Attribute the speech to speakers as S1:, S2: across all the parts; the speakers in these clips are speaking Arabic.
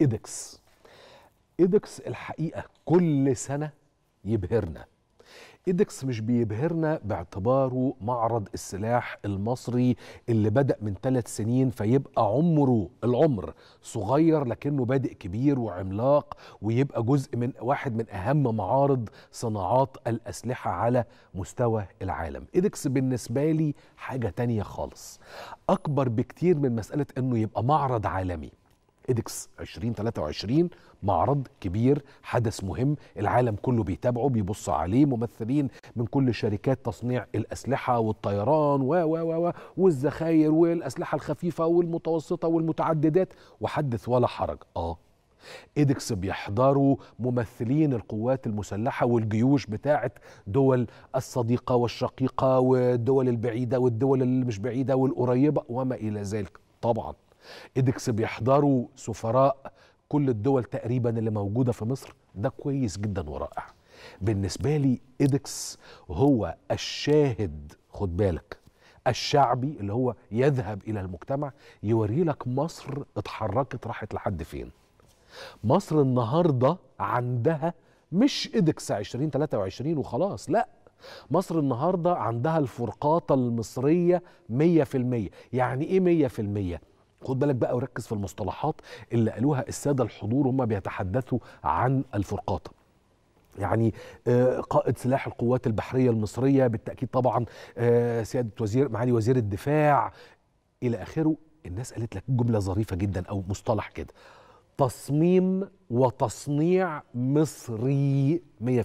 S1: ايدكس ايدكس الحقيقه كل سنه يبهرنا ايدكس مش بيبهرنا باعتباره معرض السلاح المصري اللي بدأ من ثلاث سنين فيبقى عمره العمر صغير لكنه بادئ كبير وعملاق ويبقى جزء من واحد من أهم معارض صناعات الأسلحة على مستوى العالم ايدكس بالنسبة لي حاجة تانية خالص أكبر بكتير من مسألة أنه يبقى معرض عالمي ايدكس 2023 معرض كبير حدث مهم العالم كله بيتابعه بيبص عليه ممثلين من كل شركات تصنيع الاسلحه والطيران و و و والذخاير والاسلحه الخفيفه والمتوسطه والمتعددات وحدث ولا حرج اه ايدكس بيحضروا ممثلين القوات المسلحة والجيوش بتاعة دول الصديقة والشقيقة والدول البعيدة والدول اللي مش بعيدة والقريبة وما إلى ذلك طبعا ايدكس بيحضروا سفراء كل الدول تقريبا اللي موجوده في مصر ده كويس جدا ورائع بالنسبه لي ايدكس هو الشاهد خد بالك الشعبي اللي هو يذهب الى المجتمع يوري لك مصر اتحركت راحت لحد فين مصر النهارده عندها مش ايدكس 2023 وخلاص لا مصر النهارده عندها الفرقاطه المصريه 100% يعني ايه 100% خد بالك بقى وركز في المصطلحات اللي قالوها الساده الحضور هم بيتحدثوا عن الفرقاطه يعني آه، قائد سلاح القوات البحريه المصريه بالتاكيد طبعا آه، سياده وزير معالي وزير الدفاع الى اخره الناس قالت لك جمله ظريفه جدا او مصطلح كده تصميم وتصنيع مصري 100%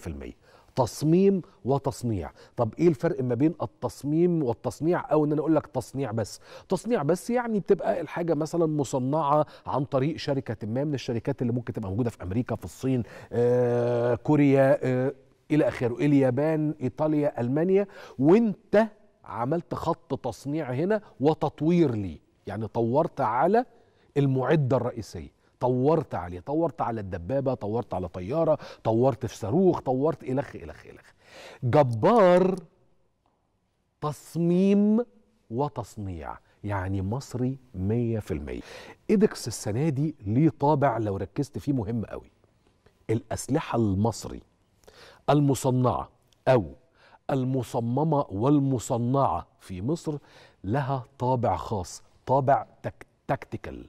S1: تصميم وتصنيع طب ايه الفرق ما بين التصميم والتصنيع او ان انا اقول لك تصنيع بس تصنيع بس يعني بتبقى الحاجه مثلا مصنعه عن طريق شركه ما من الشركات اللي ممكن تبقى موجوده في امريكا في الصين آه، كوريا آه، الى اخره اليابان ايطاليا المانيا وانت عملت خط تصنيع هنا وتطوير ليه يعني طورت على المعده الرئيسيه طورت عليه طورت على الدبابة طورت على طيارة طورت في صاروخ طورت إلخ إلخ إلخ جبار تصميم وتصنيع يعني مصري 100% إيدكس السنة دي ليه طابع لو ركزت فيه مهم قوي الأسلحة المصري المصنعة أو المصممة والمصنعة في مصر لها طابع خاص طابع تكتيكال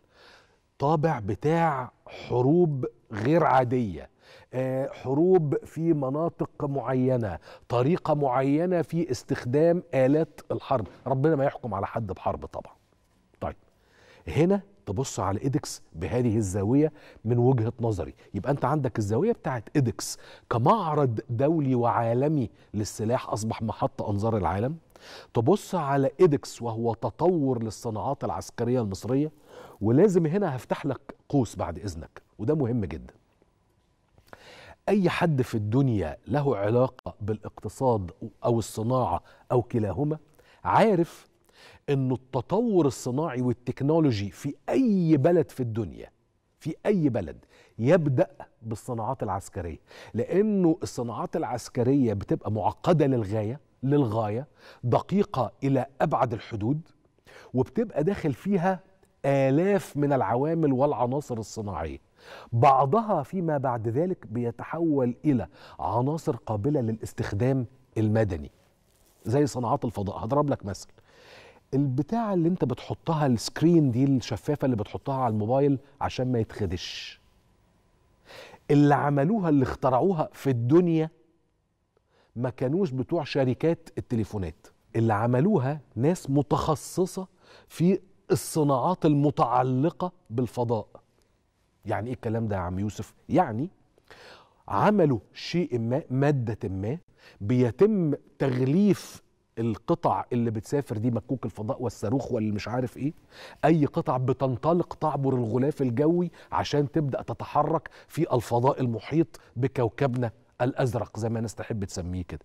S1: طابع بتاع حروب غير عاديه آه، حروب في مناطق معينه طريقه معينه في استخدام الات الحرب ربنا ما يحكم على حد بحرب طبعا طيب هنا تبص على ايدكس بهذه الزاويه من وجهه نظري يبقى انت عندك الزاويه بتاعت ايدكس كمعرض دولي وعالمي للسلاح اصبح محط انظار العالم تبص على إيدكس وهو تطور للصناعات العسكرية المصرية ولازم هنا هفتح لك قوس بعد إذنك وده مهم جدا أي حد في الدنيا له علاقة بالاقتصاد أو الصناعة أو كلاهما عارف أنه التطور الصناعي والتكنولوجي في أي بلد في الدنيا في أي بلد يبدأ بالصناعات العسكرية لأنه الصناعات العسكرية بتبقى معقدة للغاية للغايه دقيقه الى ابعد الحدود وبتبقى داخل فيها آلاف من العوامل والعناصر الصناعية بعضها فيما بعد ذلك بيتحول إلى عناصر قابلة للاستخدام المدني زي صناعات الفضاء هضرب لك مثل البتاعة اللي انت بتحطها السكرين دي الشفافة اللي بتحطها على الموبايل عشان ما يتخدش اللي عملوها اللي اخترعوها في الدنيا ما كانوش بتوع شركات التليفونات اللي عملوها ناس متخصصة في الصناعات المتعلقة بالفضاء يعني ايه الكلام ده يا عم يوسف يعني عملوا شيء ما مادة ما بيتم تغليف القطع اللي بتسافر دي مكوك الفضاء والصاروخ واللي مش عارف ايه اي قطع بتنطلق تعبر الغلاف الجوي عشان تبدا تتحرك في الفضاء المحيط بكوكبنا الازرق زي ما الناس تحب تسميه كده